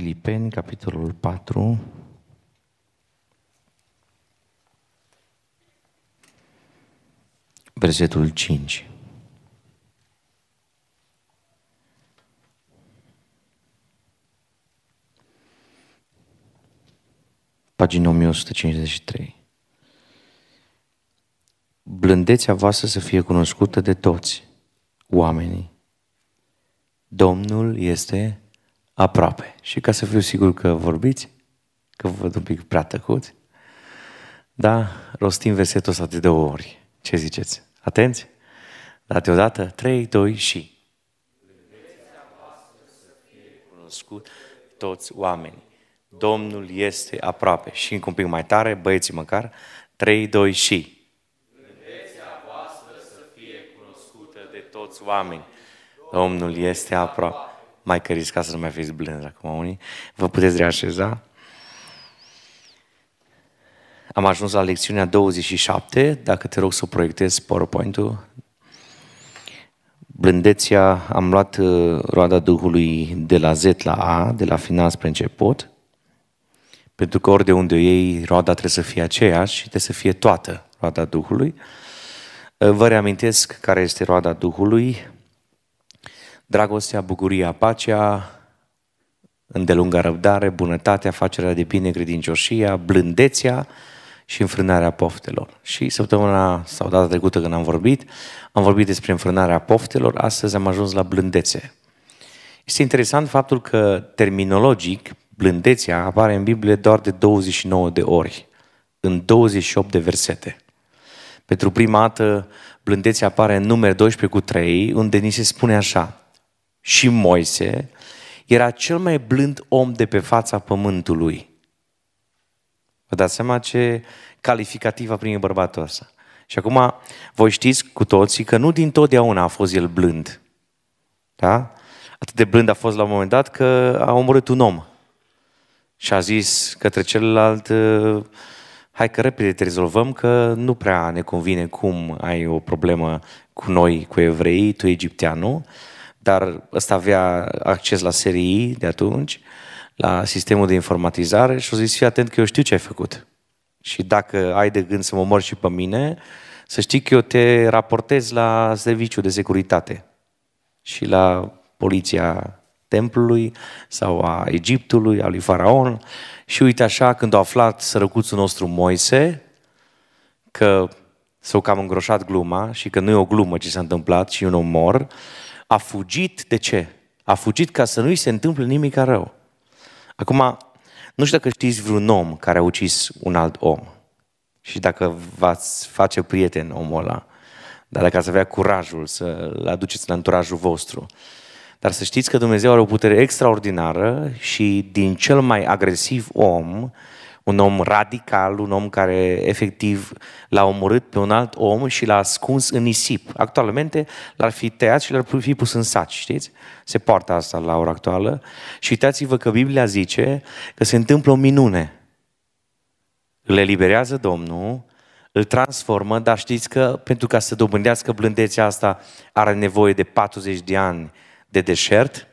Filipeni, capitolul 4, versetul 5. Pagina 1153. Blândețea voastră să fie cunoscută de toți oamenii. Domnul este aproape. Și ca să fiu sigur că vorbiți, că vă văd un pic prea tăcuți, da, rostim versetul ăsta de două ori. Ce ziceți? Atenți? Da, deodată, 3, 2 și. Cunoscut toți oamenii. Domnul este aproape. Și încă un pic mai tare, băieții măcar, 3, 2 și. Gândeția voastră să fie cunoscută de toți oameni. Domnul este aproape mai că risca să nu mai fiți blânzi acum unii, vă puteți reașeza. Am ajuns la lecțiunea 27, dacă te rog să proiectezi PowerPoint-ul. Blândeția, am luat uh, roada Duhului de la Z la A, de la final spre început, pentru că ori de unde ei, roada trebuie să fie aceeași și trebuie să fie toată roada Duhului. Uh, vă reamintesc care este roada Duhului, Dragostea, bucuria, pacea, îndelunga răbdare, bunătatea, facerea de bine, credincioșia, blândețea și înfrânarea poftelor. Și săptămâna sau data trecută când am vorbit, am vorbit despre înfrânarea poftelor, astăzi am ajuns la blândețe. Este interesant faptul că terminologic blândețea apare în Biblie doar de 29 de ori, în 28 de versete. Pentru prima dată blândețea apare în numere 12 cu 3, unde ni se spune așa, și Moise era cel mai blând om de pe fața pământului. Vă dați seama ce calificativ a primit bărbatul ăsta. Și acum voi știți cu toții că nu din totdeauna a fost el blând. Da? Atât de blând a fost la un moment dat că a omorât un om. Și a zis către celălalt, hai că repede te rezolvăm, că nu prea ne convine cum ai o problemă cu noi, cu evrei, tu egipteanul dar ăsta avea acces la serii de atunci, la sistemul de informatizare și o zis, fii atent că eu știu ce ai făcut. Și dacă ai de gând să mă mori și pe mine, să știi că eu te raportez la serviciul de securitate și la poliția templului sau a Egiptului, a lui Faraon. Și uite așa, când a aflat sărăcuțul nostru Moise, că s-au cam îngroșat gluma și că nu e o glumă ce s-a întâmplat și un om mor. A fugit de ce? A fugit ca să nu-i se întâmple nimic rău. Acum, nu știu dacă știți vreun om care a ucis un alt om și dacă v-ați face prieten omul ăla, dar dacă ați avea curajul să-l aduceți în anturajul vostru. Dar să știți că Dumnezeu are o putere extraordinară și din cel mai agresiv om un om radical, un om care efectiv l-a omorât pe un alt om și l-a ascuns în nisip. Actualmente l-ar fi tăiat și l-ar fi pus în saci, știți? Se poartă asta la ora actuală. Și uitați-vă că Biblia zice că se întâmplă o minune. Îl eliberează Domnul, îl transformă, dar știți că pentru ca să dobândească blândețea asta are nevoie de 40 de ani de deșert,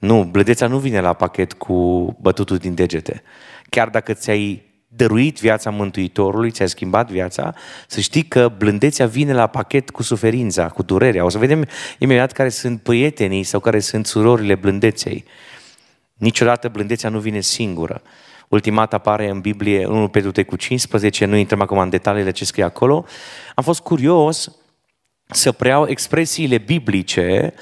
nu, blădețea nu vine la pachet cu bătutul din degete. Chiar dacă ți-ai dăruit viața Mântuitorului, ți-ai schimbat viața, să știi că blândețea vine la pachet cu suferința, cu durerea. O să vedem imediat care sunt prietenii sau care sunt surorile blândeței. Niciodată blândețea nu vine singură. Ultimat apare în Biblie, 1 Petru 3 cu 15, nu intrăm acum în detaliile ce scrie acolo. Am fost curios să preiau expresiile biblice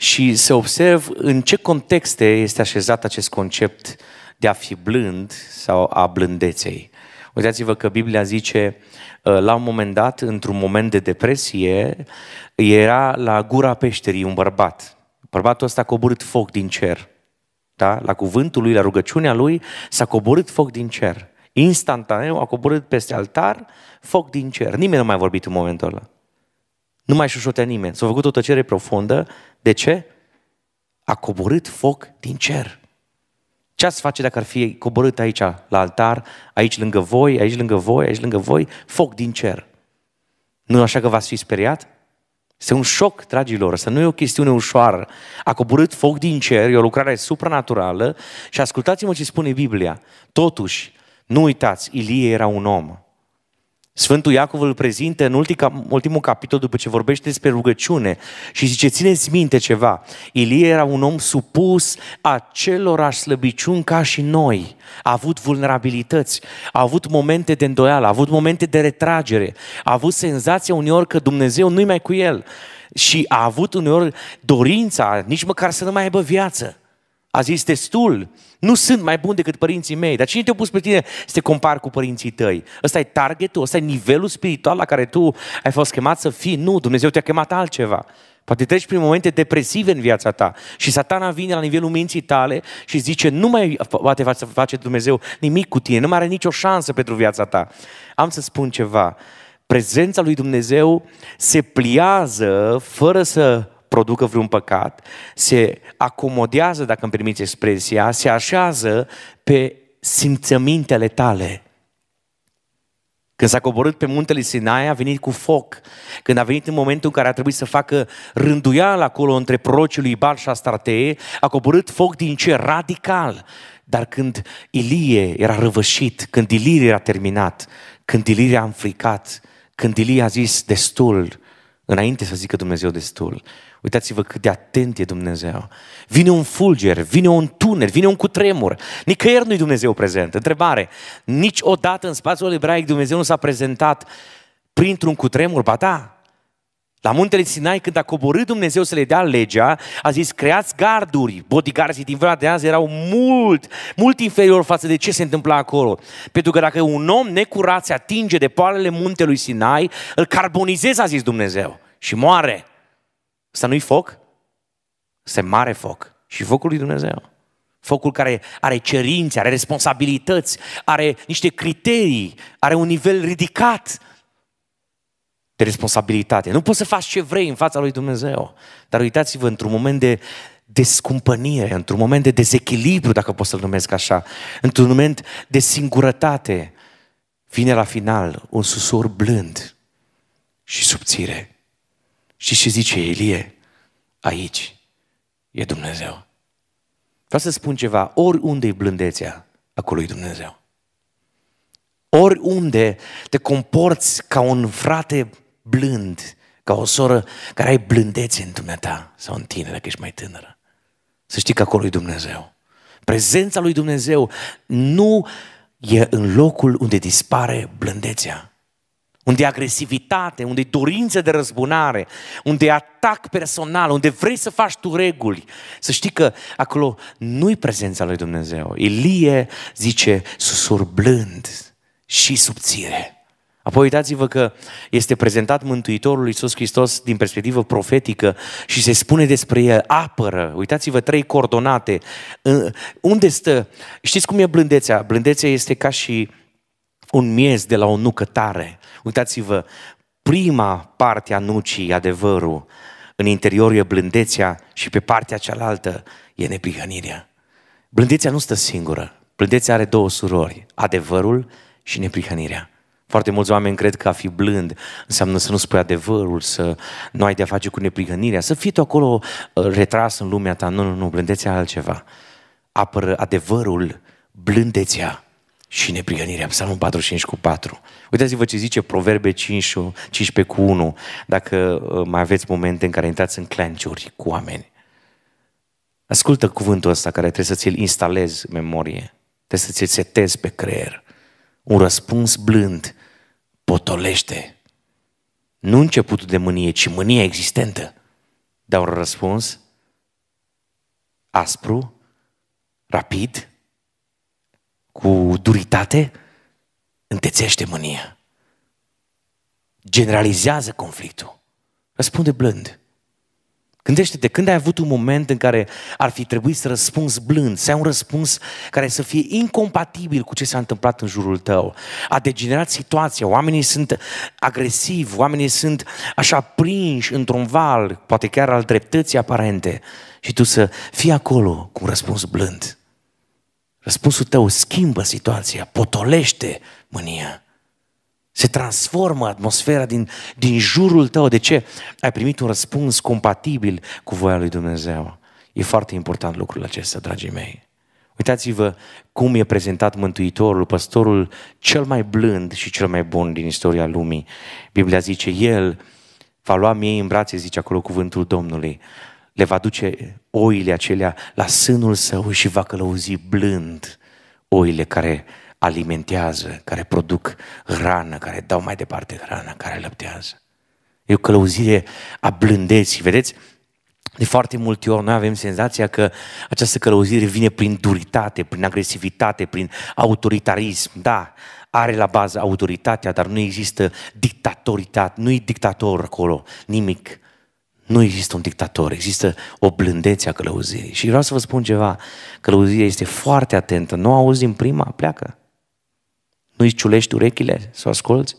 și se observ în ce contexte este așezat acest concept de a fi blând sau a blândeței. Uitați-vă că Biblia zice, ă, la un moment dat, într-un moment de depresie, era la gura peșterii un bărbat. Bărbatul ăsta a coborât foc din cer. Da? La cuvântul lui, la rugăciunea lui, s-a coborât foc din cer. Instantaneu a coborât peste altar foc din cer. Nimeni nu mai a vorbit în momentul ăla. Nu mai șușotea nimeni. S-a făcut o tăcere profundă. De ce? A coborât foc din cer. Ce ați face dacă ar fi coborât aici, la altar, aici lângă voi, aici lângă voi, aici lângă voi, foc din cer? Nu așa că v-ați fi speriat? Este un șoc, dragilor, să nu e o chestiune ușoară. A coborât foc din cer, e o lucrare supranaturală și ascultați-mă ce spune Biblia. Totuși, nu uitați, Ilie era un om. Sfântul Iacov îl prezintă în ultimul capitol după ce vorbește despre rugăciune și zice, țineți minte ceva, Ilie era un om supus acelorași slăbiciuni ca și noi, a avut vulnerabilități, a avut momente de îndoială, a avut momente de retragere, a avut senzația uneori că Dumnezeu nu-i mai cu el și a avut uneori dorința nici măcar să nu mai aibă viață. A zis, destul, nu sunt mai bun decât părinții mei, dar cine te-a pus pe tine să te compari cu părinții tăi? Ăsta e targetul, ăsta e nivelul spiritual la care tu ai fost chemat să fii? Nu, Dumnezeu te-a chemat altceva. Poate treci prin momente depresive în viața ta și satana vine la nivelul minții tale și zice nu mai poate face Dumnezeu nimic cu tine, nu mai are nicio șansă pentru viața ta. Am să spun ceva, prezența lui Dumnezeu se pliază fără să producă vreun păcat, se acomodează, dacă îmi permiți expresia, se așează pe simțămintele tale. Când s-a coborât pe muntele Sinai, a venit cu foc. Când a venit în momentul în care a trebuit să facă rânduială acolo între prorocii lui Bal și Astartee, a coborât foc din ce? Radical. Dar când Ilie era răvășit, când Ilie era terminat, când Ilie a înfricat, când Ilie a zis destul, înainte să zică Dumnezeu destul. Uitați-vă cât de atent e Dumnezeu. Vine un fulger, vine un tuner, vine un cutremur. Nicăieri nu-i Dumnezeu prezent. Întrebare, niciodată în spațiul ebraic Dumnezeu nu s-a prezentat printr-un cutremur, ba da, la muntele Sinai, când a coborât Dumnezeu să le dea legea, a zis, creați garduri. Bodyguards din vremea de azi erau mult, mult inferior față de ce se întâmpla acolo. Pentru că dacă un om necurat se atinge de poalele muntelui Sinai, îl carbonizează, a zis Dumnezeu, și moare. Să nu-i foc? Se mare foc. Și focul lui Dumnezeu. Focul care are cerințe, are responsabilități, are niște criterii, are un nivel ridicat de responsabilitate. Nu poți să faci ce vrei în fața lui Dumnezeu. Dar uitați-vă, într-un moment de descumpănire, într-un moment de dezechilibru, dacă pot să-l numesc așa, într-un moment de singurătate, vine la final un susur blând și subțire. Și ce zice Elie? Aici e Dumnezeu. Vreau să spun ceva, oriunde e blândețea, acolo e Dumnezeu. Oriunde te comporți ca un frate blând, ca o soră care ai blândețe în dumneata sau în tine, dacă ești mai tânără. Să știi că acolo e Dumnezeu. Prezența lui Dumnezeu nu e în locul unde dispare blândețea, unde e agresivitate, unde e dorință de răzbunare, unde e atac personal, unde vrei să faci tu reguli. Să știi că acolo nu-i prezența lui Dumnezeu. Elie zice, susur blând și subțire. Apoi uitați-vă că este prezentat Mântuitorul Iisus Hristos din perspectivă profetică și se spune despre el, apără, uitați-vă trei coordonate, unde stă, știți cum e blândețea? Blândețea este ca și un miez de la o nucă tare. Uitați-vă, prima parte a nucii, adevărul, în interior e blândețea și pe partea cealaltă e neprihănirea. Blândețea nu stă singură. Blândețea are două surori, adevărul și neprihănirea. Foarte mulți oameni cred că a fi blând înseamnă să nu spui adevărul, să nu ai de-a face cu neprihănirea, să fii tu acolo uh, retras în lumea ta. Nu, nu, nu, blândețea altceva. Apără adevărul, blândețea și neprihănirea. Psalmul 45 cu 4. Uitați-vă ce zice Proverbe 5, 15 cu 1. Dacă uh, mai aveți momente în care intrați în clanciuri cu oameni. Ascultă cuvântul ăsta care trebuie să ți-l instalezi în memorie. Trebuie să ți-l setezi pe creier. Un răspuns blând potolește. Nu începutul de mânie, ci mânia existentă. Dar un răspuns aspru, rapid, cu duritate, întețește mânia. Generalizează conflictul. Răspunde blând. Gândește-te, când ai avut un moment în care ar fi trebuit să răspunzi blând, să ai un răspuns care să fie incompatibil cu ce s-a întâmplat în jurul tău. A degenerat situația, oamenii sunt agresivi, oamenii sunt așa prinși într-un val, poate chiar al dreptății aparente. Și tu să fii acolo cu un răspuns blând. Răspunsul tău schimbă situația, potolește mânia. Se transformă atmosfera din, din jurul tău. De ce? Ai primit un răspuns compatibil cu voia lui Dumnezeu. E foarte important lucrul acesta, dragii mei. Uitați-vă cum e prezentat Mântuitorul, păstorul cel mai blând și cel mai bun din istoria lumii. Biblia zice, el va lua miei în brațe, zice acolo cuvântul Domnului, le va duce oile acelea la sânul său și va călăuzi blând oile care alimentează, care produc hrană, care dau mai departe hrană, care lăptează. E o călăuzire a blândeții, vedeți? De foarte multe ori noi avem senzația că această călăuzire vine prin duritate, prin agresivitate, prin autoritarism. Da, are la bază autoritatea, dar nu există dictatoritate, nu e dictator acolo, nimic. Nu există un dictator, există o blândețe a călăuzirii. Și vreau să vă spun ceva, călăuzirea este foarte atentă, nu auzim prima, pleacă nu-i ciulești urechile să asculți?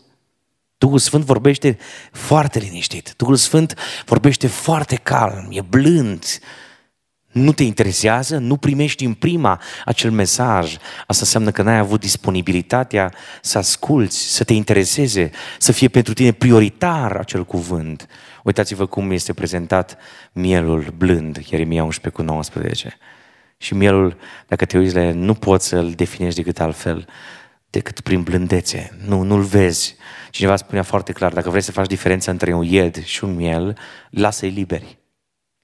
Duhul Sfânt vorbește foarte liniștit. Duhul Sfânt vorbește foarte calm, e blând. Nu te interesează, nu primești în prima acel mesaj. Asta înseamnă că n-ai avut disponibilitatea să asculți, să te intereseze, să fie pentru tine prioritar acel cuvânt. Uitați-vă cum este prezentat mielul blând, Ieremia 11 cu 19. Și mielul, dacă te uiți la el, nu poți să-l definești decât altfel decât prin blândețe. Nu, nu-l vezi. Cineva spunea foarte clar, dacă vrei să faci diferența între un ied și un miel, lasă-i liberi.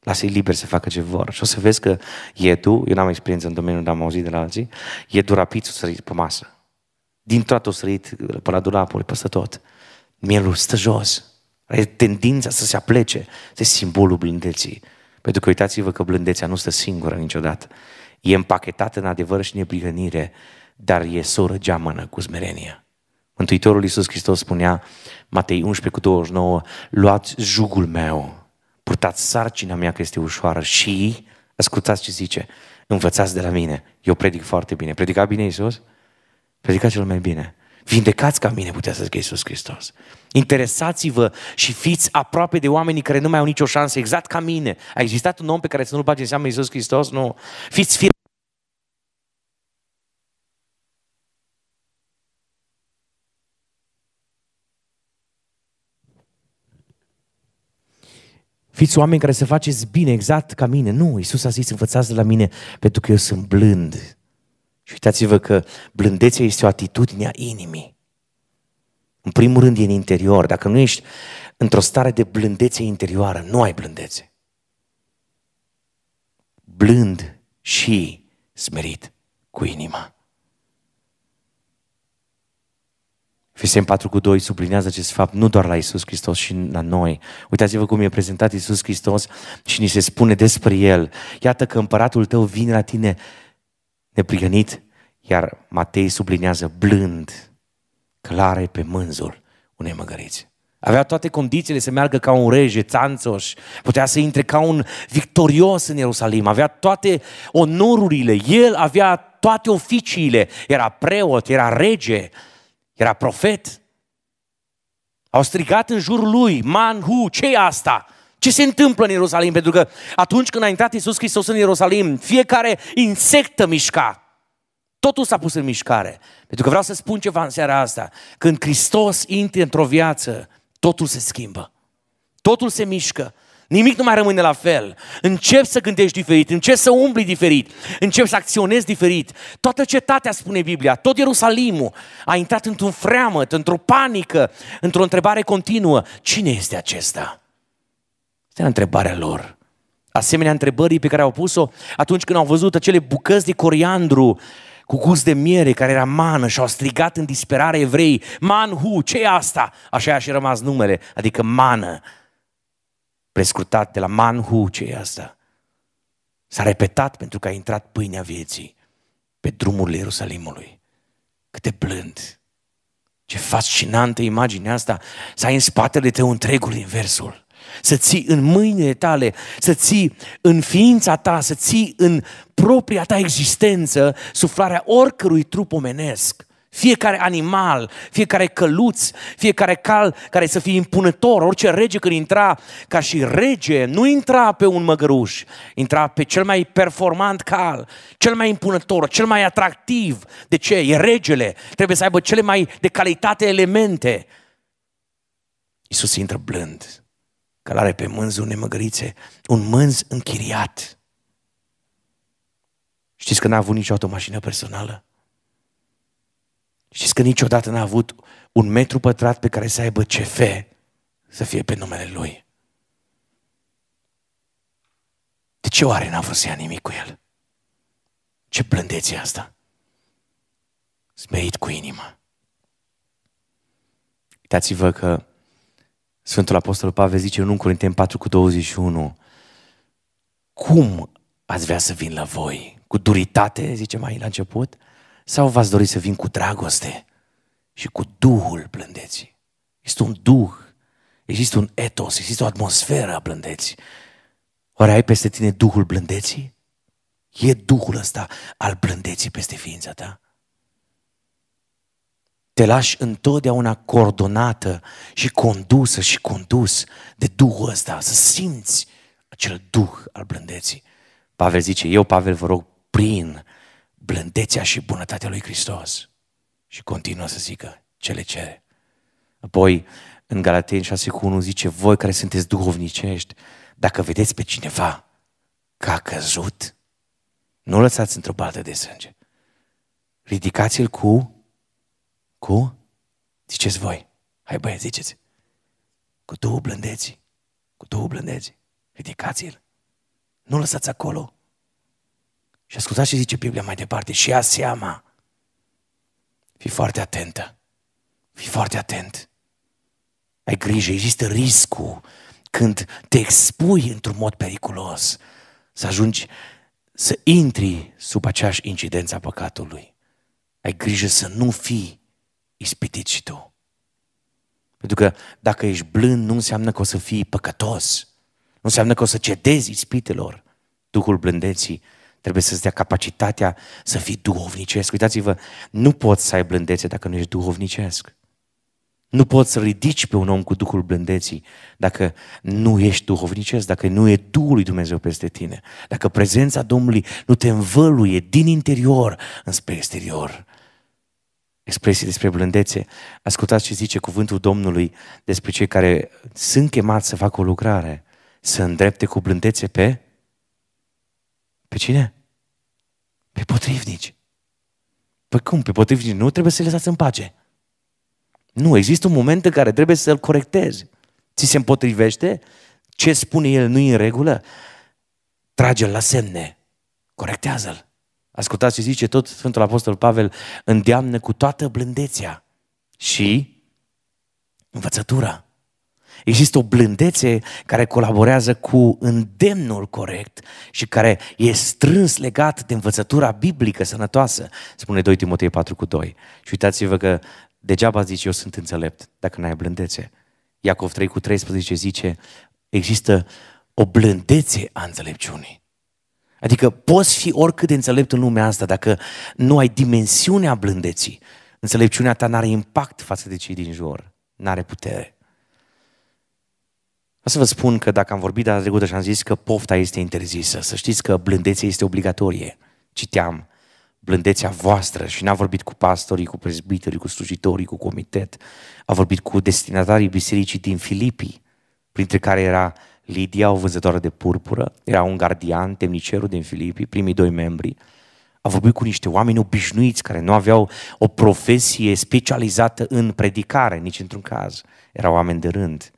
Lasă-i liberi să facă ce vor. Și o să vezi că iedul, eu n-am experiență în domeniul, dar am auzit de la alții, iedul rapid o sărit pe masă. Din toată o sărit pe la dulapuri, peste tot. Mielul stă jos. Are tendința să se aplece. Este simbolul blândeții. Pentru că uitați-vă că blândețea nu stă singură niciodată. E împachetată în adevăr și neprihănire dar e geamănă cu smerenia. Mântuitorul Iisus Hristos spunea, Matei 11 cu 29, luați jugul meu, purtați sarcina mea că este ușoară și, ascultați ce zice, învățați de la mine. Eu predic foarte bine. Predica bine Iisus? Predica cel mai bine. Vindecați ca mine, putea să zică Iisus Hristos. Interesați-vă și fiți aproape de oamenii care nu mai au nicio șansă, exact ca mine. A existat un om pe care să nu-l bage în seamă Iisus Hristos? Nu. Fiți fir- Fiți oameni care să faceți bine, exact ca mine. Nu, Iisus a zis, învățați de la mine, pentru că eu sunt blând. Și uitați-vă că blândețea este o atitudine a inimii. În primul rând e în interior. Dacă nu ești într-o stare de blândețe interioară, nu ai blândețe. Blând și smerit cu inima. Fisem 4 cu 2 sublinează acest fapt nu doar la Isus Hristos și la noi. Uitați-vă cum e prezentat Isus Hristos și ni se spune despre El. Iată că împăratul tău vine la tine neprigănit, iar Matei sublinează blând, clare pe mânzul unei măgăriți. Avea toate condițiile să meargă ca un rege, țanțoș, putea să intre ca un victorios în Ierusalim, avea toate onorurile, el avea toate oficiile, era preot, era rege, era profet. Au strigat în jurul lui, manhu, ce e asta? Ce se întâmplă în Ierusalim? Pentru că atunci când a intrat Iisus Hristos în Ierusalim, fiecare insectă mișca. Totul s-a pus în mișcare. Pentru că vreau să spun ceva în seara asta. Când Hristos intre într-o viață, totul se schimbă. Totul se mișcă. Nimic nu mai rămâne la fel. Încep să gândești diferit, încep să umbli diferit, încep să acționezi diferit. Toată cetatea, spune Biblia, tot Ierusalimul a intrat într-un freamăt, într-o panică, într-o întrebare continuă. Cine este acesta? Este întrebarea lor. Asemenea întrebării pe care au pus-o atunci când au văzut acele bucăți de coriandru cu gust de miere care era mană și au strigat în disperare evrei, manhu, ce e asta? Așa a și rămas numele, adică mană. Prescurtat de la manhu, ce e asta? S-a repetat pentru că a intrat pâinea vieții pe drumul Ierusalimului. Cât de blând! Ce fascinantă imagine asta! Să ai în spatele tău întregul inversul. Să ții în mâinile tale, să ții în ființa ta, să ții în propria ta existență suflarea oricărui trup omenesc. Fiecare animal, fiecare căluț, fiecare cal care să fie impunător, orice rege când intra ca și rege, nu intra pe un măgăruș, intra pe cel mai performant cal, cel mai impunător, cel mai atractiv. De ce? E regele, trebuie să aibă cele mai de calitate elemente. Iisus intră blând, că are pe mânz un nemăgărițe, un mânz închiriat. Știți că n-a avut niciodată o mașină personală? Știți că niciodată n-a avut un metru pătrat pe care să aibă CF să fie pe numele lui. De ce oare n-a vrut să ia nimic cu el? Ce blândețe asta? Smerit cu inima. Uitați-vă că Sfântul Apostol Pavel zice în 1 Corinteni 4 cu 21 Cum ați vrea să vin la voi? Cu duritate, zice mai la început? Sau v-ați dori să vin cu dragoste și cu Duhul plândeții? Există un Duh, există un etos, există o atmosferă a plândeții. Oare ai peste tine Duhul blândeții? E Duhul ăsta al blândeții peste ființa ta? Te lași întotdeauna coordonată și condusă și condus de Duhul ăsta, să simți acel Duh al blândeții. Pavel zice, eu, Pavel, vă rog, prin blândețea și bunătatea lui Hristos. Și continuă să zică ce le cere. Apoi, în Galateni 6 cu 1 zice, voi care sunteți duhovnicești, dacă vedeți pe cineva că a căzut, nu lăsați într-o baltă de sânge. Ridicați-l cu, cu, ziceți voi, hai băie, ziceți, cu două blândeții, cu două blândeții, ridicați-l. Nu lăsați acolo și ascultați ce zice Biblia mai departe. Și ia seama. Fii foarte atentă. Fii foarte atent. Ai grijă, există riscul când te expui într-un mod periculos să ajungi să intri sub aceeași incidență a păcatului. Ai grijă să nu fii ispitit și tu. Pentru că dacă ești blând, nu înseamnă că o să fii păcătos. Nu înseamnă că o să cedezi ispitelor. Duhul blândeții Trebuie să-ți dea capacitatea să fii duhovnicesc. Uitați-vă, nu poți să ai blândețe dacă nu ești duhovnicesc. Nu poți să ridici pe un om cu Duhul blândeții dacă nu ești duhovnicesc, dacă nu e Duhul lui Dumnezeu peste tine, dacă prezența Domnului nu te învăluie din interior înspre exterior. Expresii despre blândețe. Ascultați ce zice cuvântul Domnului despre cei care sunt chemați să facă o lucrare, să îndrepte cu blândețe pe pe cine? Pe potrivnici. Păi cum? Pe potrivnici nu trebuie să-i lăsați în pace. Nu, există un moment în care trebuie să-l corectezi. Ți se împotrivește? Ce spune el nu e în regulă? Trage-l la semne. Corectează-l. Ascultați ce zice tot Sfântul Apostol Pavel, îndeamnă cu toată blândețea și învățătura. Există o blândețe care colaborează cu îndemnul corect și care e strâns legat de învățătura biblică sănătoasă, spune 2 Timotei 4 cu 2. Și uitați-vă că degeaba zici eu sunt înțelept dacă n-ai blândețe. Iacov 3 cu 13 zice există o blândețe a înțelepciunii. Adică poți fi oricât de înțelept în lumea asta dacă nu ai dimensiunea blândeții. Înțelepciunea ta n-are impact față de cei din jur, n-are putere să vă spun că dacă am vorbit data trecută și am zis că pofta este interzisă, să știți că blândețea este obligatorie. Citeam blândețea voastră și n-am vorbit cu pastorii, cu prezbiterii, cu slujitorii, cu comitet. Am vorbit cu destinatarii bisericii din Filipii, printre care era Lidia, o vânzătoare de purpură, era un gardian, temnicerul din Filipii, primii doi membri. Am vorbit cu niște oameni obișnuiți care nu aveau o profesie specializată în predicare, nici într-un caz. Erau oameni de rând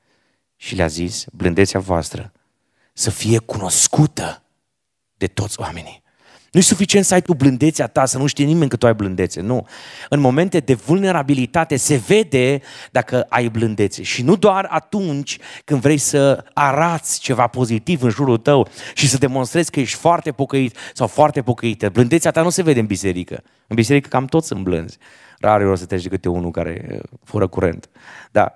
și le-a zis, blândețea voastră să fie cunoscută de toți oamenii. Nu-i suficient să ai tu blândețea ta, să nu știe nimeni că tu ai blândețe, nu. În momente de vulnerabilitate se vede dacă ai blândețe și nu doar atunci când vrei să arați ceva pozitiv în jurul tău și să demonstrezi că ești foarte pocăit sau foarte pocăită. Blândețea ta nu se vede în biserică. În biserică cam toți sunt blânzi. Rar o să treci câte unul care fură curent. Da,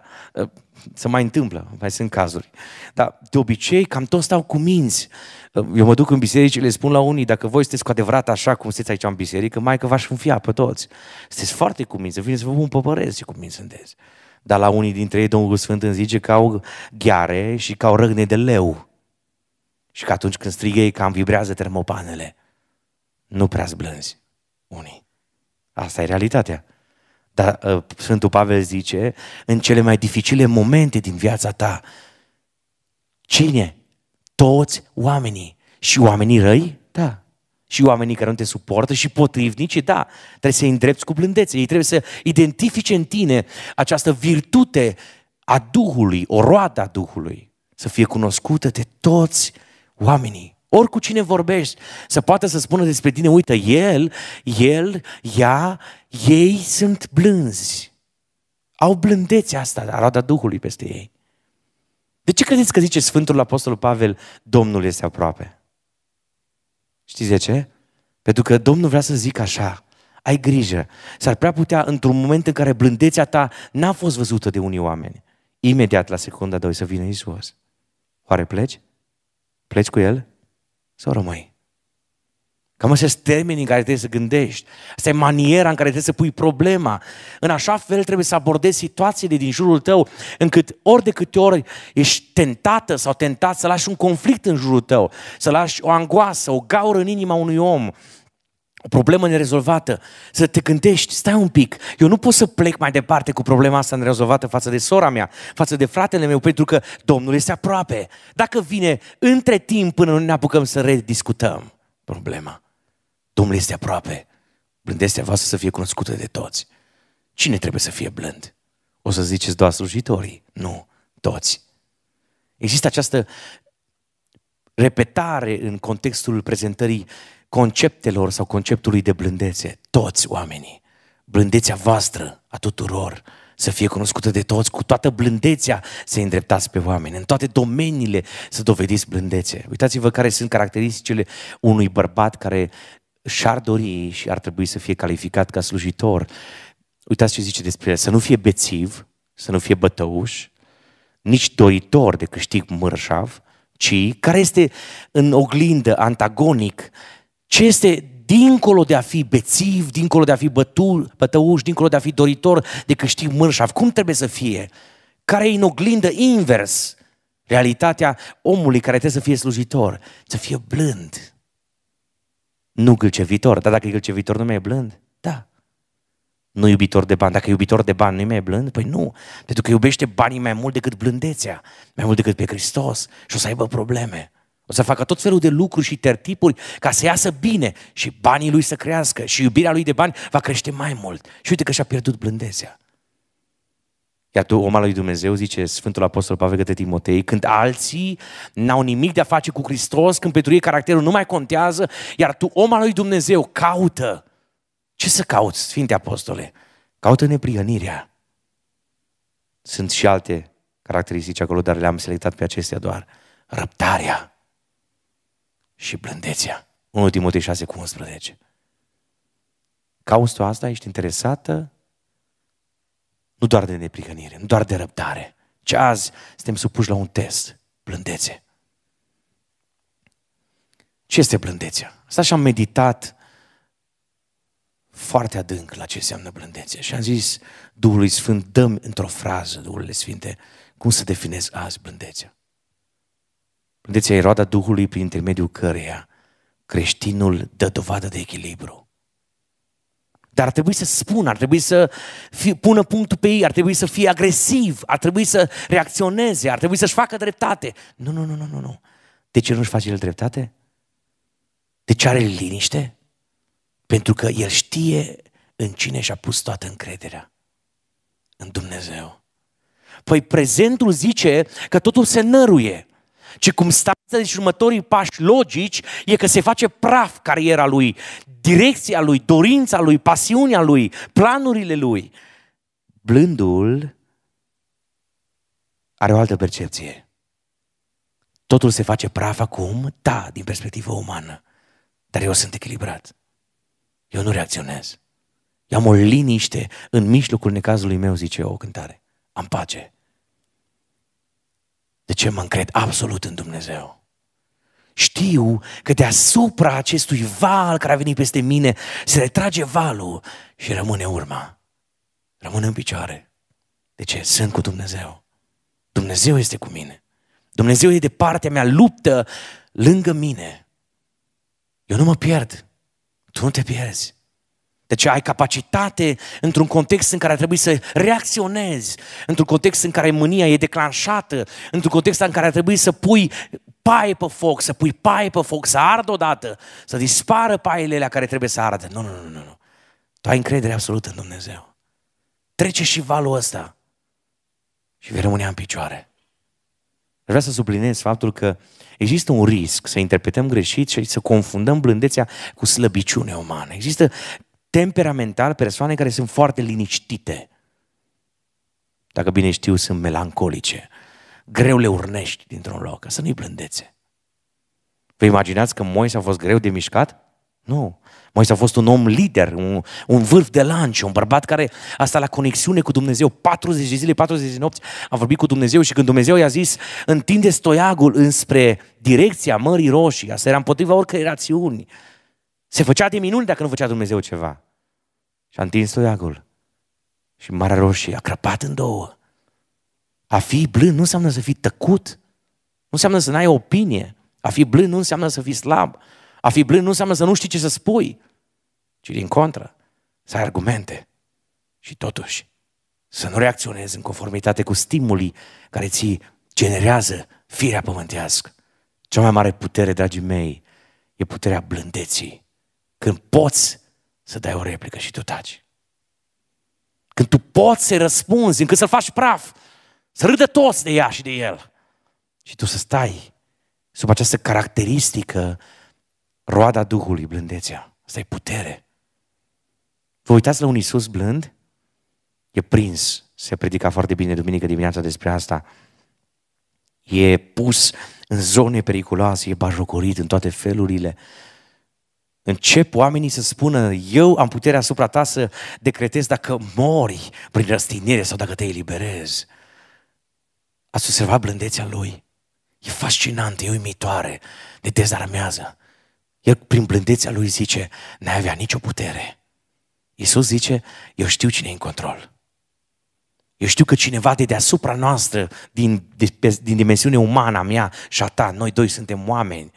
se mai întâmplă, mai sunt cazuri. Dar de obicei cam toți stau cu minți. Eu mă duc în biserici, le spun la unii, dacă voi sunteți cu adevărat așa cum sunteți aici în biserică, mai că v-aș înfia pe toți. Sunteți foarte cu minți. vine să vă pun pe cu cum sunteți. Dar la unii dintre ei Domnul Sfânt îmi zice că au gheare și că au răgne de leu. Și că atunci când strigă ei cam vibrează termopanele. Nu prea zblânzi unii. Asta e realitatea. Dar uh, Sfântul Pavel zice, în cele mai dificile momente din viața ta, cine? Toți oamenii. Și oamenii răi? Da. Și oamenii care nu te suportă și potrivnici, da. Trebuie să-i îndrepți cu blândețe. Ei trebuie să identifice în tine această virtute a Duhului, o roadă a Duhului. Să fie cunoscută de toți oamenii ori cu cine vorbești, să poată să spună despre tine, uite, el, el, ea, ei sunt blânzi. Au blândețea asta, roada Duhului peste ei. De ce credeți că zice Sfântul Apostol Pavel, Domnul este aproape? Știți de ce? Pentru că Domnul vrea să zic așa, ai grijă, s-ar prea putea într-un moment în care blândețea ta n-a fost văzută de unii oameni. Imediat la secunda 2 să vină Isus. Oare pleci? Pleci cu El? Sau rămâi? Cam astea sunt termenii în care trebuie să gândești. Asta e maniera în care trebuie să pui problema. În așa fel trebuie să abordezi situațiile din jurul tău, încât ori de câte ori ești tentată sau tentat să lași un conflict în jurul tău, să lași o angoasă, o gaură în inima unui om, o problemă nerezolvată, să te gândești, stai un pic, eu nu pot să plec mai departe cu problema asta nerezolvată față de sora mea, față de fratele meu, pentru că Domnul este aproape. Dacă vine între timp până nu ne apucăm să rediscutăm problema. Domnul este aproape. Blândețea voastră să fie cunoscută de toți. Cine trebuie să fie blând? O să ziceți doar slujitorii? Nu, toți. Există această repetare în contextul prezentării conceptelor sau conceptului de blândețe. Toți oamenii. Blândețea voastră a tuturor să fie cunoscută de toți, cu toată blândețea să îndreptați pe oameni, în toate domeniile să dovediți blândețe. Uitați-vă care sunt caracteristicile unui bărbat care și-ar dori și ar trebui să fie calificat ca slujitor. Uitați ce zice despre el, să nu fie bețiv, să nu fie bătăuș, nici doritor de câștig mărșav, ci care este în oglindă, antagonic, ce este dincolo de a fi bețiv, dincolo de a fi bătu, bătăuș, dincolo de a fi doritor de câștig mărșav. Cum trebuie să fie? Care e în oglindă invers realitatea omului care trebuie să fie slujitor, să fie blând, nu gâlcevitor, dar dacă e gâlcevitor nu mai e blând? Da. Nu iubitor de bani. Dacă e iubitor de bani, nu mai e blând? Păi nu, pentru că iubește banii mai mult decât blândețea, mai mult decât pe Hristos și o să aibă probleme. O să facă tot felul de lucruri și tertipuri ca să iasă bine și banii lui să crească și iubirea lui de bani va crește mai mult. Și uite că și-a pierdut blândețea. Iar tu, om al lui Dumnezeu, zice Sfântul Apostol Pavel către Timotei, când alții n-au nimic de a face cu Hristos, când pentru ei caracterul nu mai contează, iar tu, om al lui Dumnezeu, caută. Ce să cauți, Sfinte Apostole? Caută neprihănirea. Sunt și alte caracteristici acolo, dar le-am selectat pe acestea doar. Răbdarea și blândețea. 1 Timotei 6 cu 11. Cauți tu asta? Ești interesată? Nu doar de neprihănire, nu doar de răbdare. Ce azi suntem supuși la un test. Blândețe. Ce este blândețea? Asta și-am meditat foarte adânc la ce înseamnă blândețe. Și am zis Duhului Sfânt, dăm într-o frază, Duhului Sfinte, cum să definez azi blândețea. Blândețea e roada Duhului prin intermediul căreia creștinul dă dovadă de echilibru dar ar trebui să spună, ar trebui să fie, pună punctul pe ei, ar trebui să fie agresiv, ar trebui să reacționeze, ar trebui să-și facă dreptate. Nu, nu, nu, nu, nu, nu. De ce nu-și face el dreptate? De ce are liniște? Pentru că el știe în cine și-a pus toată încrederea. În Dumnezeu. Păi prezentul zice că totul se năruie. Circumstanța, deci următorii pași logici e că se face praf cariera lui, direcția lui, dorința lui, pasiunea lui, planurile lui. Blândul are o altă percepție. Totul se face praf acum, da, din perspectivă umană. Dar eu sunt echilibrat. Eu nu reacționez. Eu am o liniște în mijlocul necazului meu, zice o cântare. Am pace. De ce mă încred absolut în Dumnezeu? Știu că deasupra acestui val care a venit peste mine se retrage valul și rămâne urma. rămâne în picioare. De ce? Sunt cu Dumnezeu. Dumnezeu este cu mine. Dumnezeu e de partea mea, luptă lângă mine. Eu nu mă pierd. Tu nu te pierzi. Deci ai capacitate într-un context în care ar trebui să reacționezi, într-un context în care mânia e declanșată, într-un context în care ar trebui să pui paie pe foc, să pui paie pe foc, să ardă odată, să dispară paiele alea care trebuie să ardă. Nu, nu, nu, nu. nu. Tu ai încredere absolută în Dumnezeu. Trece și valul ăsta și vei rămâne în picioare. Vreau să sublinez faptul că există un risc să interpretăm greșit și să confundăm blândețea cu slăbiciune umană. Există temperamental persoane care sunt foarte liniștite. Dacă bine știu, sunt melancolice. Greu le urnești dintr-un loc, să nu-i blândețe. Vă imaginați că Moise a fost greu de mișcat? Nu. Moise a fost un om lider, un, un vârf de lanci, un bărbat care a stat la conexiune cu Dumnezeu 40 de zile, 40 de nopți, a vorbit cu Dumnezeu și când Dumnezeu i-a zis întinde stoiagul înspre direcția Mării Roșii, asta era împotriva oricărei rațiuni, se făcea de minuni dacă nu făcea Dumnezeu ceva. Și a întins toiagul. Și Marea Roșie a crăpat în două. A fi blând nu înseamnă să fii tăcut. Nu înseamnă să n-ai opinie. A fi blând nu înseamnă să fii slab. A fi blând nu înseamnă să nu știi ce să spui. Ci din contră, să ai argumente. Și totuși, să nu reacționezi în conformitate cu stimulii care ți generează firea pământească. Cea mai mare putere, dragii mei, e puterea blândeții. Când poți să dai o replică și tu taci. Când tu poți să-i răspunzi, încât să-l faci praf, să râdă toți de ea și de el. Și tu să stai sub această caracteristică roada Duhului, blândețea. Asta e putere. Vă uitați la un Iisus blând? E prins. Se predica foarte bine duminică dimineața despre asta. E pus în zone periculoase, e bajocorit în toate felurile. Încep oamenii să spună, eu am puterea asupra ta să decretez dacă mori prin răstinire sau dacă te eliberezi. Ați observat blândețea lui? E fascinant, e uimitoare, ne dezarmează. El prin blândețea lui zice, n-ai avea nicio putere. Iisus zice, eu știu cine e în control. Eu știu că cineva de deasupra noastră, din, din dimensiune umană a mea și a ta, noi doi suntem oameni,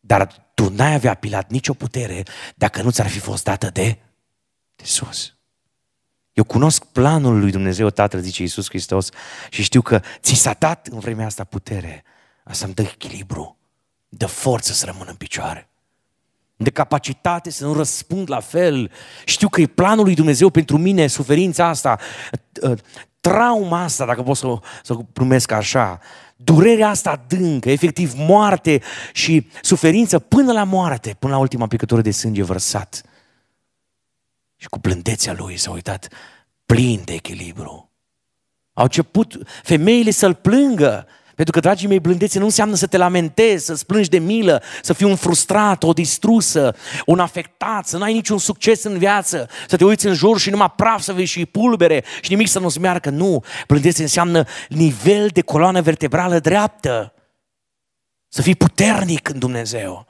dar tu n-ai avea, Pilat, nicio putere dacă nu ți-ar fi fost dată de, de sus. Eu cunosc planul lui Dumnezeu Tatăl, zice Iisus Hristos, și știu că ți s-a dat în vremea asta putere. Asta îmi dă echilibru, dă forță să rămân în picioare, de capacitate să nu răspund la fel. Știu că e planul lui Dumnezeu pentru mine, suferința asta, ă, trauma asta, dacă pot să, să o așa, durerea asta adâncă, efectiv moarte și suferință până la moarte, până la ultima picătură de sânge vărsat. Și cu plândețea lui s-a uitat plin de echilibru. Au început femeile să-l plângă pentru că, dragii mei, blândețe nu înseamnă să te lamentezi, să-ți plângi de milă, să fii un frustrat, o distrusă, un afectat, să n-ai niciun succes în viață, să te uiți în jur și numai praf să vezi și pulbere și nimic să nu-ți meargă. Nu, blândețe înseamnă nivel de coloană vertebrală dreaptă. Să fii puternic în Dumnezeu.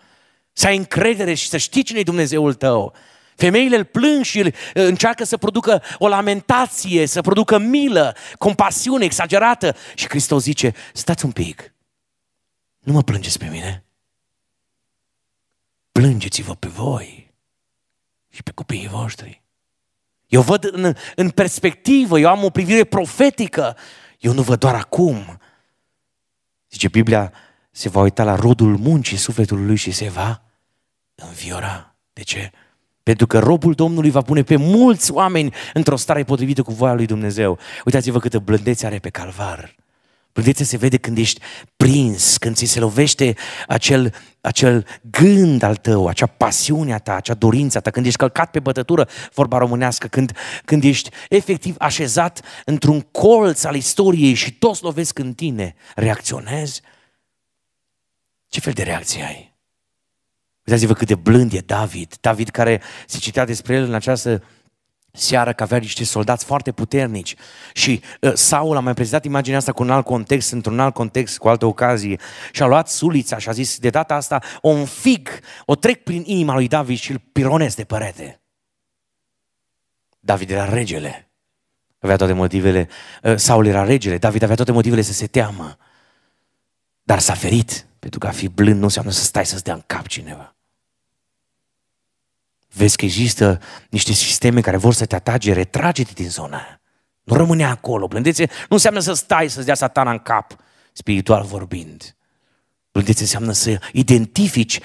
Să ai încredere și să știi cine e Dumnezeul tău. Femeile îl plâng și îl, uh, încearcă să producă o lamentație, să producă milă, compasiune exagerată. Și Hristos zice, stați un pic, nu mă plângeți pe mine, plângeți-vă pe voi și pe copiii voștri. Eu văd în, în perspectivă, eu am o privire profetică, eu nu văd doar acum. Zice Biblia, se va uita la rodul muncii sufletului lui și se va înviora. De ce? Pentru că robul Domnului va pune pe mulți oameni într-o stare potrivită cu voia lui Dumnezeu. Uitați-vă câtă blândețe are pe calvar. Blândețe se vede când ești prins, când ți se lovește acel, acel gând al tău, acea pasiune a ta, acea dorință a ta, când ești călcat pe bătătură, vorba românească, când, când ești efectiv așezat într-un colț al istoriei și toți lovesc în tine, reacționezi? Ce fel de reacție ai? Uitați-vă cât de blând e David. David care se citea despre el în această seară că avea niște soldați foarte puternici și uh, Saul a mai prezentat imaginea asta cu un alt context, într-un alt context, cu altă ocazie și a luat sulița și a zis de data asta o înfig, o trec prin inima lui David și îl pironesc de părete. David era regele, avea toate motivele, uh, Saul era regele, David avea toate motivele să se teamă, dar s-a ferit. Pentru că a fi blând nu înseamnă să stai să-ți dea în cap cineva. Vezi că există niște sisteme care vor să te atace, retrage-te din zona aia. Nu rămâne acolo. Blândețe nu înseamnă să stai să-ți dea satana în cap, spiritual vorbind. Blândețe înseamnă să identifici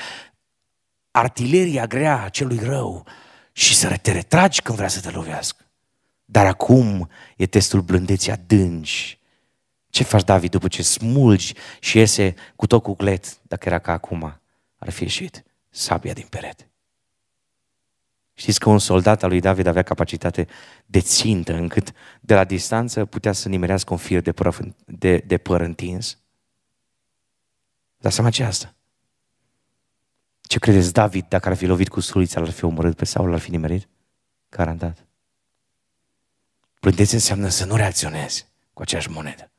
artileria grea a celui rău și să te retragi când vrea să te lovească. Dar acum e testul blândeții adânci ce faci, David, după ce smulgi și iese cu tot cu glet, dacă era ca acum, ar fi ieșit sabia din perete. Știți că un soldat al lui David avea capacitate de țintă, încât de la distanță putea să nimerească un fir de, prăf, de, de păr întins? Dar seama ce asta? Ce credeți, David, dacă ar fi lovit cu sulița, l-ar fi omorât pe Saul, l-ar fi nimerit? Garantat. Plânteți deci înseamnă să nu reacționezi cu aceeași monedă.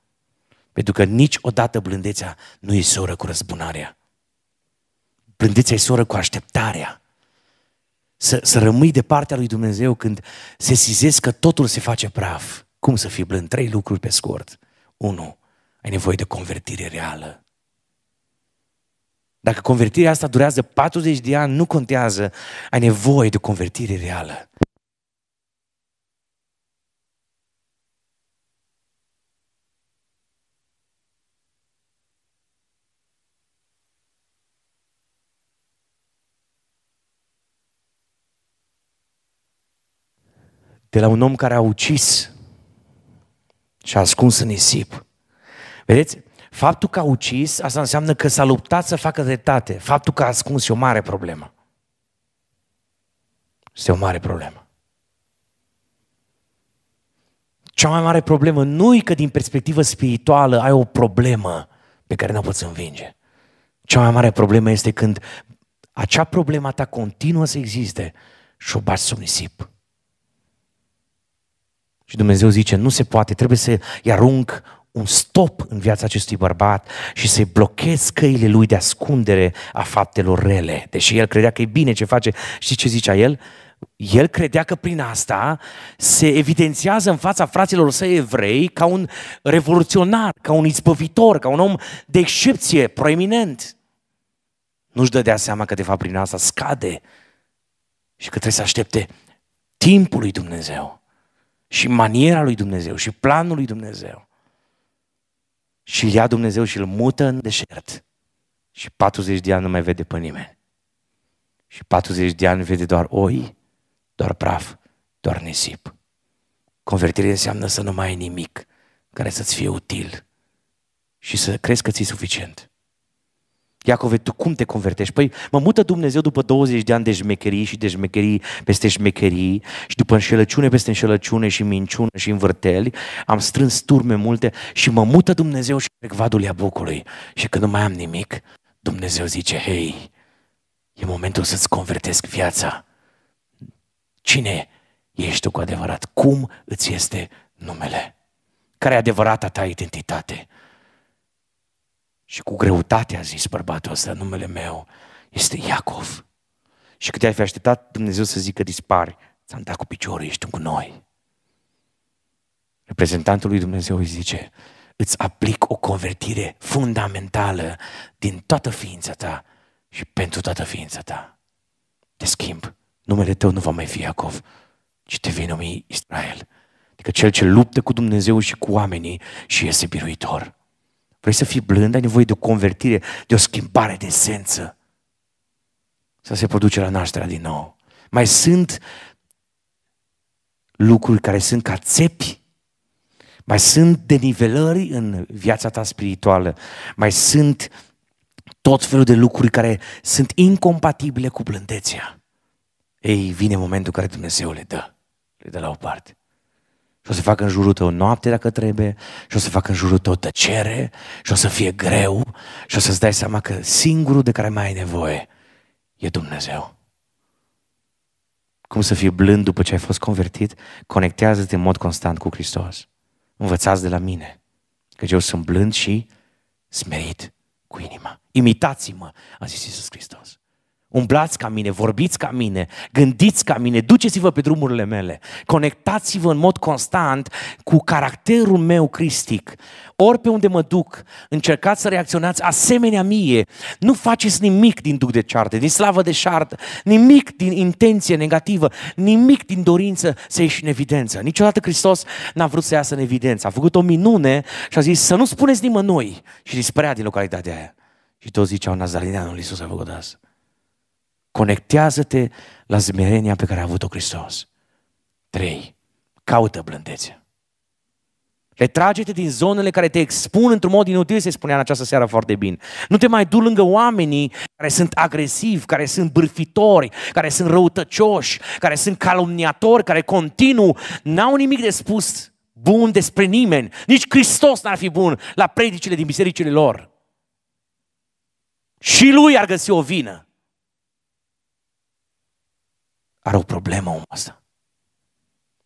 Pentru că niciodată blândețea nu e soră cu răzbunarea. Blândețea e soră cu așteptarea. Să, să rămâi de partea lui Dumnezeu când se sizezi că totul se face praf. Cum să fii blând? Trei lucruri pe scurt. Unu, ai nevoie de convertire reală. Dacă convertirea asta durează 40 de ani, nu contează. Ai nevoie de convertire reală. de la un om care a ucis și a ascuns în nisip. Vedeți? Faptul că a ucis, asta înseamnă că s-a luptat să facă dreptate. Faptul că a ascuns e o mare problemă. Este o mare problemă. Cea mai mare problemă nu e că din perspectivă spirituală ai o problemă pe care nu o poți învinge. Cea mai mare problemă este când acea problemă ta continuă să existe și o bați sub nisip. Și Dumnezeu zice, nu se poate, trebuie să-i arunc un stop în viața acestui bărbat și să-i blochez căile lui de ascundere a faptelor rele. Deși el credea că e bine ce face, știi ce zicea el? El credea că prin asta se evidențiază în fața fraților săi evrei ca un revoluționar, ca un izbăvitor, ca un om de excepție, proeminent. Nu-și dădea seama că de fapt prin asta scade și că trebuie să aștepte timpul lui Dumnezeu și maniera lui Dumnezeu și planul lui Dumnezeu. Și ia Dumnezeu și îl mută în deșert. Și 40 de ani nu mai vede pe nimeni. Și 40 de ani vede doar oi, doar praf, doar nisip. Convertirea înseamnă să nu mai ai nimic care să-ți fie util și să crezi că ți-e suficient. Iacove, tu cum te convertești? Păi mă mută Dumnezeu după 20 de ani de șmecherii și de șmecherii peste șmecherii și după înșelăciune peste înșelăciune și minciună și învârteli. Am strâns turme multe și mă mută Dumnezeu și trec vadul Iabucului. Și când nu mai am nimic, Dumnezeu zice, hei, e momentul să-ți convertesc viața. Cine ești tu cu adevărat? Cum îți este numele? Care e adevărata ta identitate? Și cu greutate a zis bărbatul ăsta, numele meu este Iacov. Și cât ai fi așteptat Dumnezeu să zică dispari, ți-am dat cu piciorul, ești cu noi. Reprezentantul lui Dumnezeu îi zice, îți aplic o convertire fundamentală din toată ființa ta și pentru toată ființa ta. Te schimb, numele tău nu va mai fi Iacov, ci te vei numi Israel. Adică cel ce luptă cu Dumnezeu și cu oamenii și este biruitor. Vrei să fii blând, ai nevoie de o convertire, de o schimbare de esență. Să se produce la nașterea din nou. Mai sunt lucruri care sunt ca țepi, mai sunt denivelări în viața ta spirituală, mai sunt tot felul de lucruri care sunt incompatibile cu blândețea. Ei, vine momentul care Dumnezeu le dă, le dă la o parte și o să facă în jurul tău noapte dacă trebuie și o să facă în jurul tău tăcere și o să fie greu și o să-ți dai seama că singurul de care mai ai nevoie e Dumnezeu. Cum să fii blând după ce ai fost convertit? Conectează-te în mod constant cu Hristos. Învățați de la mine că eu sunt blând și smerit cu inima. Imitați-mă, a zis Iisus Hristos. Umblați ca mine, vorbiți ca mine, gândiți ca mine, duceți-vă pe drumurile mele, conectați-vă în mod constant cu caracterul meu cristic. Ori pe unde mă duc, încercați să reacționați asemenea mie. Nu faceți nimic din duc de ceartă, din slavă de șartă, nimic din intenție negativă, nimic din dorință să ieși în evidență. Niciodată Hristos n-a vrut să iasă în evidență. A făcut o minune și a zis să nu spuneți nimănui și dispărea din localitatea aia. Și toți ziceau, Nazarineanul Iisus a făcut asta. Conectează-te la zmerenia pe care a avut-o Hristos. 3. Caută blândețe. Retrage-te din zonele care te expun într-un mod inutil, se spunea în această seară foarte bine. Nu te mai du lângă oamenii care sunt agresivi, care sunt bârfitori, care sunt răutăcioși, care sunt calumniatori, care continuu, n-au nimic de spus bun despre nimeni. Nici Hristos n-ar fi bun la predicile din bisericile lor. Și lui ar găsi o vină. Are o problemă omul ăsta.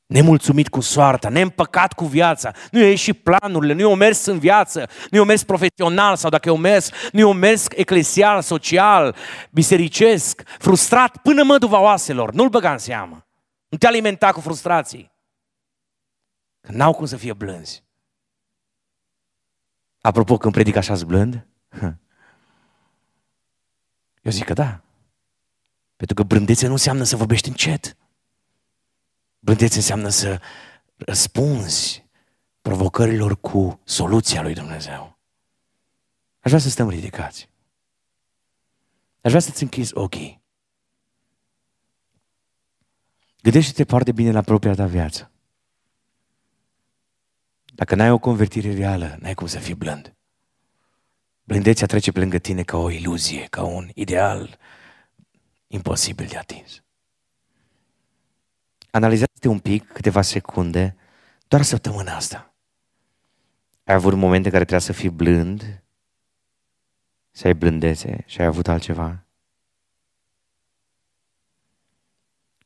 Nemulțumit cu soarta, neîmpăcat cu viața, nu i și ieșit planurile, nu i o mers în viață, nu i o mers profesional sau dacă i o mers, nu i o mers eclesial, social, bisericesc, frustrat până măduva oaselor. Nu-l băga în seamă. Nu te alimenta cu frustrații. Că n-au cum să fie blânzi. Apropo, când predic așa blând, eu zic că da. Pentru că brândețe nu înseamnă să vorbești încet. Brândețe înseamnă să răspunzi provocărilor cu soluția lui Dumnezeu. Aș vrea să stăm ridicați. Aș vrea să-ți închizi ochii. Gândește-te foarte bine la propria ta viață. Dacă n-ai o convertire reală, n-ai cum să fii blând. Blândețea trece pe lângă tine ca o iluzie, ca un ideal, imposibil de atins. Analizați-te un pic, câteva secunde, doar săptămâna asta. Ai avut momente în care trebuia să fii blând, să ai blândețe și ai avut altceva?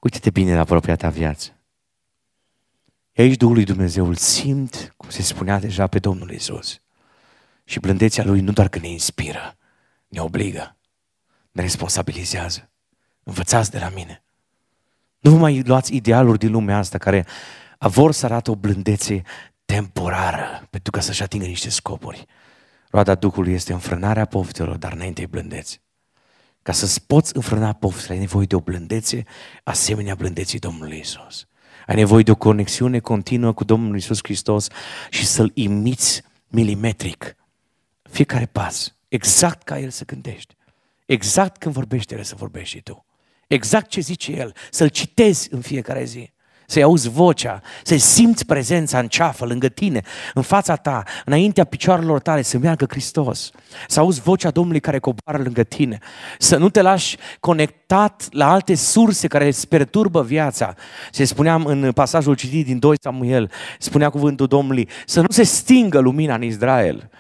Uite-te bine la propria ta viață. Aici Duhul lui Dumnezeu îl simt, cum se spunea deja pe Domnul Isus. Și blândețea Lui nu doar că ne inspiră, ne obligă, ne responsabilizează. Învățați de la mine. Nu vă mai luați idealuri din lumea asta care vor să arată o blândețe temporară pentru ca să-și atingă niște scopuri. Roada Duhului este înfrânarea poftelor, dar înainte e blândețe. Ca să-ți poți înfrâna poftele, ai nevoie de o blândețe asemenea blândeții Domnului Isus. Ai nevoie de o conexiune continuă cu Domnul Isus Hristos și să-L imiți milimetric. Fiecare pas, exact ca El să gândești. Exact când vorbește El să vorbești și tu exact ce zice El, să-L citezi în fiecare zi, să-i auzi vocea, să-i simți prezența în ceafă, lângă tine, în fața ta, înaintea picioarelor tale, să meargă Hristos, să auzi vocea Domnului care coboară lângă tine, să nu te lași conectat la alte surse care îți perturbă viața. Se spuneam în pasajul citit din 2 Samuel, spunea cuvântul Domnului, să nu se stingă lumina în Israel,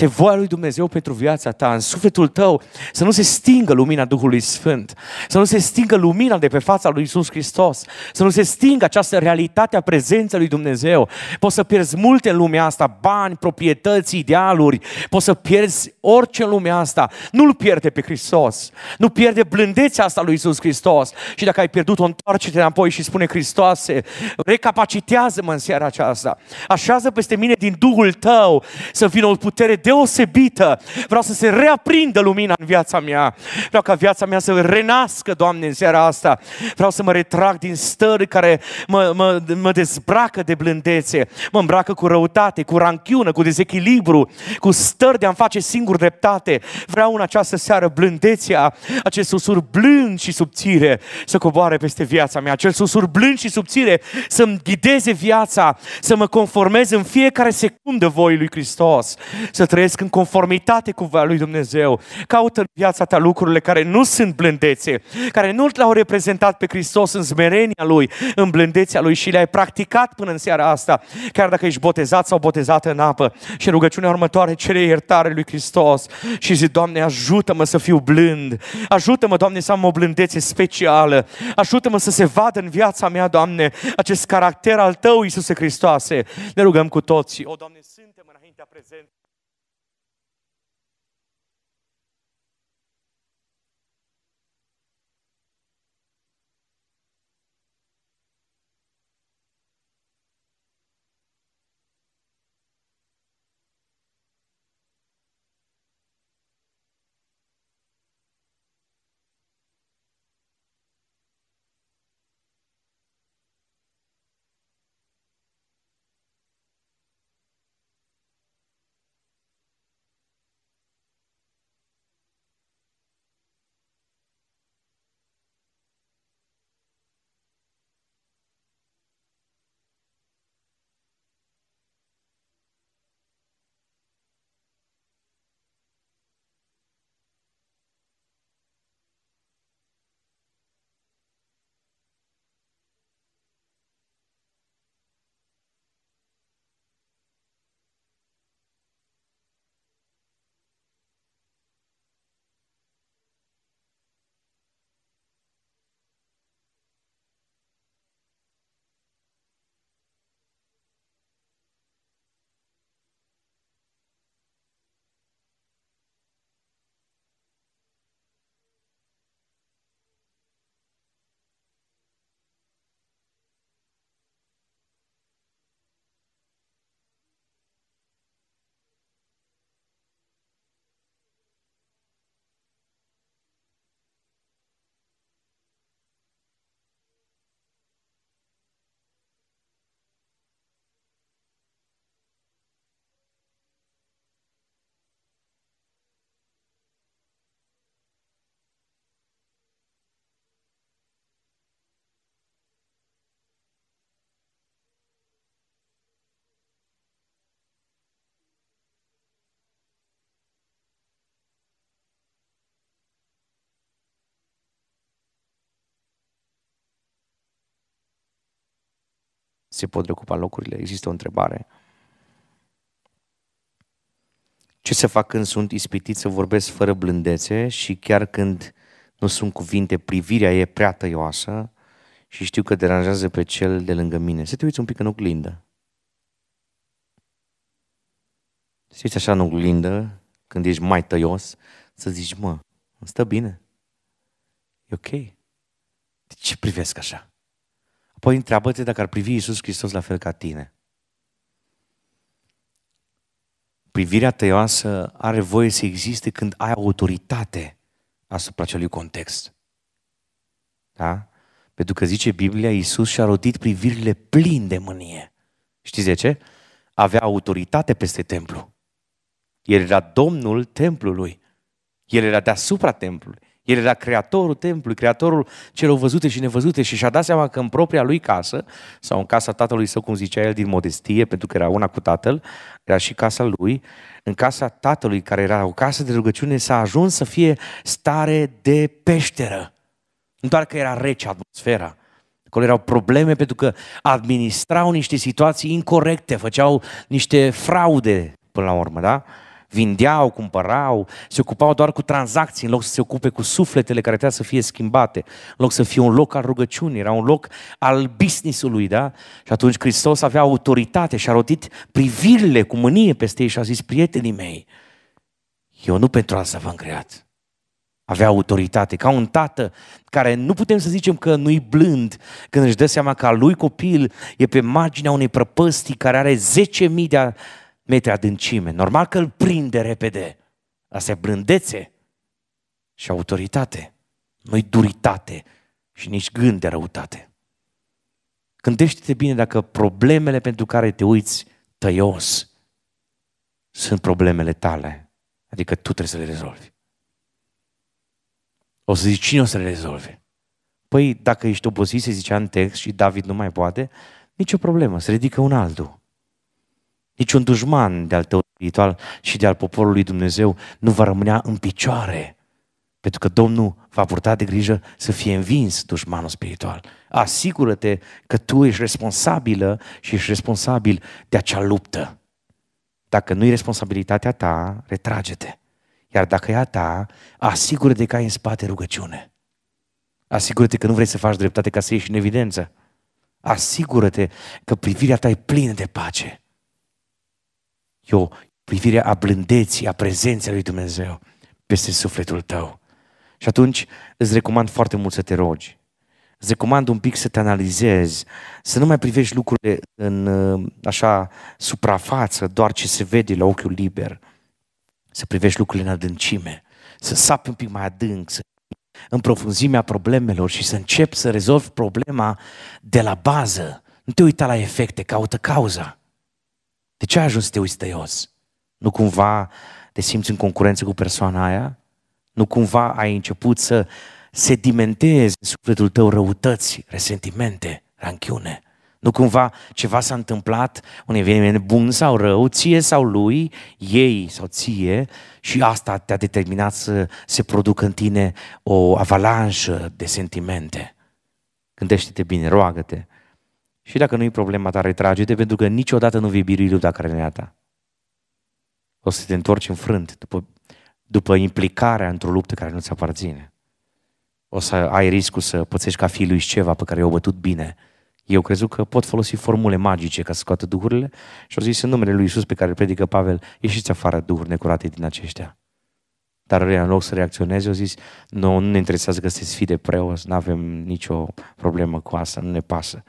este voia lui Dumnezeu pentru viața ta, în sufletul tău, să nu se stingă lumina Duhului Sfânt, să nu se stingă lumina de pe fața lui Isus Hristos, să nu se stingă această realitate a prezenței lui Dumnezeu. Poți să pierzi multe în lumea asta, bani, proprietăți, idealuri, poți să pierzi orice în lumea asta. Nu-L pierde pe Hristos, nu pierde blândețea asta lui Isus Hristos. Și dacă ai pierdut-o, întoarce-te înapoi și spune, Hristoase, recapacitează-mă în seara aceasta, așează peste mine din Duhul tău să vină o putere deosebită. Vreau să se reaprindă lumina în viața mea. Vreau ca viața mea să renască, Doamne, în seara asta. Vreau să mă retrag din stări care mă, mă, mă dezbracă de blândețe, mă îmbracă cu răutate, cu ranchiună, cu dezechilibru, cu stări de a-mi face singur dreptate. Vreau în această seară blândețea, acest susur blând și subțire să coboare peste viața mea, acel susur blând și subțire să-mi ghideze viața, să mă conformez în fiecare secundă voii lui Hristos, să să trăiesc în conformitate cu voia lui Dumnezeu. Caută în viața ta lucrurile care nu sunt blândețe, care nu l-au reprezentat pe Hristos în zmerenia lui, în blândețea lui și le-ai practicat până în seara asta, chiar dacă ești botezat sau botezată în apă. Și rugăciunea următoare cere iertare lui Hristos și zic Doamne, ajută-mă să fiu blând, ajută-mă, Doamne, să am o blândețe specială, ajută-mă să se vadă în viața mea, Doamne, acest caracter al Tău, Iisuse Hristoase. Ne rugăm cu toții, o, Doamne, suntem înaintea prezentă. se pot recupa locurile? Există o întrebare. Ce să fac când sunt ispitit să vorbesc fără blândețe și chiar când nu sunt cuvinte, privirea e prea tăioasă și știu că deranjează pe cel de lângă mine? Să te uiți un pic în oglindă. Să așa în oglindă, când ești mai tăios, să zici, mă, îmi stă bine. E ok. De ce privesc așa? Apoi întreabă-te dacă ar privi Iisus Hristos la fel ca tine. Privirea tăioasă are voie să existe când ai autoritate asupra acelui context. Da? Pentru că zice Biblia, Iisus și-a rotit privirile plin de mânie. Știți de ce? Avea autoritate peste templu. El era domnul templului. El era deasupra templului. El era creatorul templului, creatorul celor văzute și nevăzute și și-a dat seama că în propria lui casă, sau în casa tatălui său, cum zicea el, din modestie, pentru că era una cu tatăl, era și casa lui, în casa tatălui, care era o casă de rugăciune, s-a ajuns să fie stare de peșteră. Nu doar că era rece atmosfera, Acolo erau probleme pentru că administrau niște situații incorrecte, făceau niște fraude până la urmă, da? vindeau, cumpărau, se ocupau doar cu tranzacții în loc să se ocupe cu sufletele care trebuia să fie schimbate, în loc să fie un loc al rugăciunii, era un loc al business-ului, da? Și atunci Hristos avea autoritate și a rotit privirile cu mânie peste ei și a zis, prietenii mei, eu nu pentru asta v-am creat. Avea autoritate, ca un tată care nu putem să zicem că nu-i blând când își dă seama că a lui copil e pe marginea unei prăpăstii care are 10.000 de metri adâncime. Normal că îl prinde repede. Asta e blândețe și autoritate. Nu-i duritate și nici gând de răutate. Gândește-te bine dacă problemele pentru care te uiți tăios sunt problemele tale. Adică tu trebuie să le rezolvi. O să zici, cine o să le rezolve? Păi, dacă ești obosit, se zicea în text și David nu mai poate, nicio problemă, se ridică un altul. Niciun dușman de al tău spiritual și de al poporului Dumnezeu nu va rămâne în picioare, pentru că Domnul va purta de grijă să fie învins dușmanul spiritual. Asigură-te că tu ești responsabilă și ești responsabil de acea luptă. Dacă nu e responsabilitatea ta, retrage-te. Iar dacă e a ta, asigură-te că ai în spate rugăciune. Asigură-te că nu vrei să faci dreptate ca să ieși în evidență. Asigură-te că privirea ta e plină de pace. E o privire a blândeții, a prezenței lui Dumnezeu peste sufletul tău. Și atunci îți recomand foarte mult să te rogi. Îți recomand un pic să te analizezi, să nu mai privești lucrurile în uh, așa suprafață, doar ce se vede la ochiul liber. Să privești lucrurile în adâncime, să sapi un pic mai adânc, să în profunzimea problemelor și să începi să rezolvi problema de la bază. Nu te uita la efecte, caută cauza. De ce ai ajuns să te uiți tăios? Nu cumva te simți în concurență cu persoana aia? Nu cumva ai început să sedimentezi în sufletul tău răutăți, resentimente, ranchiune? Nu cumva ceva s-a întâmplat, un eveniment bun sau rău, ție sau lui, ei sau ție, și asta te-a determinat să se producă în tine o avalanșă de sentimente. Gândește-te bine, roagă-te și dacă nu-i problema ta, retrage-te, pentru că niciodată nu vei birui lupta care ne ta. O să te întorci înfrânt după, după implicarea într-o luptă care nu ți aparține. O să ai riscul să pățești ca fiul lui ceva pe care i-au bătut bine. Eu crezut că pot folosi formule magice ca să scoată duhurile și au zis în numele lui Isus pe care îl predică Pavel, ieșiți afară duhuri necurate din aceștia. Dar în loc să reacționeze, au zis, nu, nu ne interesează că sunteți fi de preoți, nu avem nicio problemă cu asta, nu ne pasă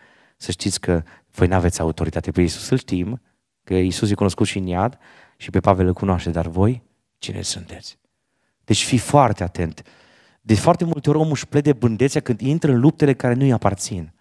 să știți că voi nu aveți autoritate. Pe Iisus îl știm, că Iisus e cunoscut și în iad și pe Pavel îl cunoaște, dar voi cine sunteți? Deci fii foarte atent. De foarte multe ori omul își plede bândețea când intră în luptele care nu-i aparțin.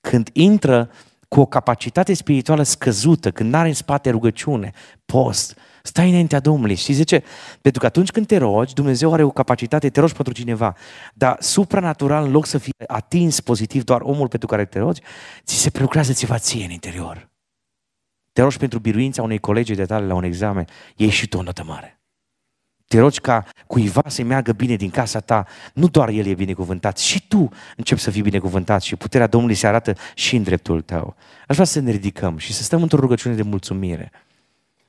Când intră cu o capacitate spirituală scăzută, când nu are în spate rugăciune, post, Stai înaintea Domnului și zice, pentru că atunci când te rogi, Dumnezeu are o capacitate, te rogi pentru cineva, dar supranatural, în loc să fie atins pozitiv doar omul pentru care te rogi, ți se prelucrează ceva ție în interior. Te rogi pentru biruința unei colegi de tale la un examen, iei și tu o notă mare. Te rogi ca cuiva să meargă bine din casa ta, nu doar el e binecuvântat, și tu începi să fii binecuvântat și puterea Domnului se arată și în dreptul tău. Aș vrea să ne ridicăm și să stăm într-o rugăciune de mulțumire.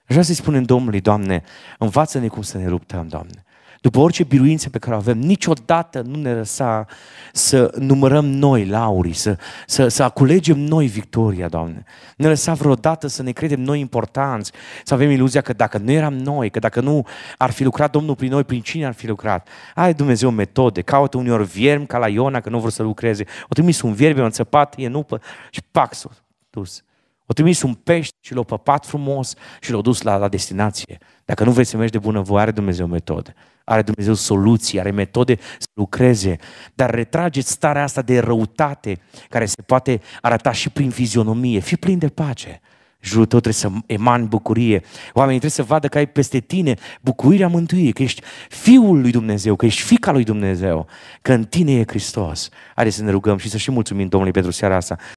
Aș vrea să-i spunem Domnului, Doamne, învață-ne cum să ne luptăm, Doamne. După orice biruință pe care o avem, niciodată nu ne lăsa să numărăm noi laurii, să, să, să aculegem noi victoria, Doamne. Ne lăsa vreodată să ne credem noi importanți, să avem iluzia că dacă nu eram noi, că dacă nu ar fi lucrat Domnul prin noi, prin cine ar fi lucrat? Ai Dumnezeu metode, caută uneori viermi ca la Iona, că nu vor să lucreze. O trimis un vierbe, m înțăpat, e în și paxul dus. O trimis un pești și l-a păpat frumos și l-a dus la, la destinație. Dacă nu vrei să mergi de bunăvoie, are Dumnezeu metode. Are Dumnezeu soluții, are metode să lucreze. Dar retrageți starea asta de răutate care se poate arăta și prin fizionomie. Fii plin de pace. Jurul tău trebuie să emani bucurie. Oamenii trebuie să vadă că ai peste tine bucurirea mântuirii, că ești Fiul lui Dumnezeu, că ești Fica lui Dumnezeu, că în tine e Hristos. Haideți să ne rugăm și să și mulțumim Domnului pentru seara asta.